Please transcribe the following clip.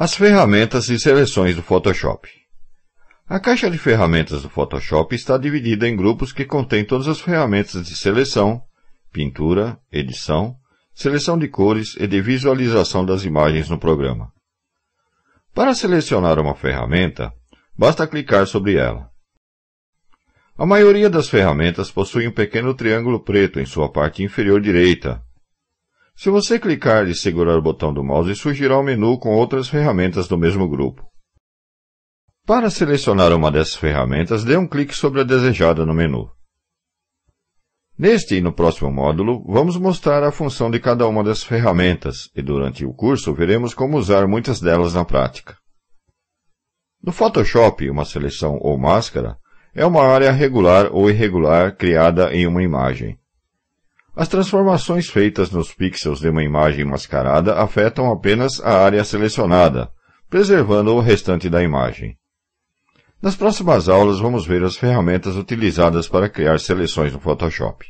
As ferramentas e seleções do Photoshop. A caixa de ferramentas do Photoshop está dividida em grupos que contém todas as ferramentas de seleção, pintura, edição, seleção de cores e de visualização das imagens no programa. Para selecionar uma ferramenta, basta clicar sobre ela. A maioria das ferramentas possui um pequeno triângulo preto em sua parte inferior direita, se você clicar e segurar o botão do mouse, surgirá um menu com outras ferramentas do mesmo grupo. Para selecionar uma dessas ferramentas, dê um clique sobre a desejada no menu. Neste e no próximo módulo, vamos mostrar a função de cada uma das ferramentas e durante o curso veremos como usar muitas delas na prática. No Photoshop, uma seleção ou máscara é uma área regular ou irregular criada em uma imagem. As transformações feitas nos pixels de uma imagem mascarada afetam apenas a área selecionada, preservando o restante da imagem. Nas próximas aulas vamos ver as ferramentas utilizadas para criar seleções no Photoshop.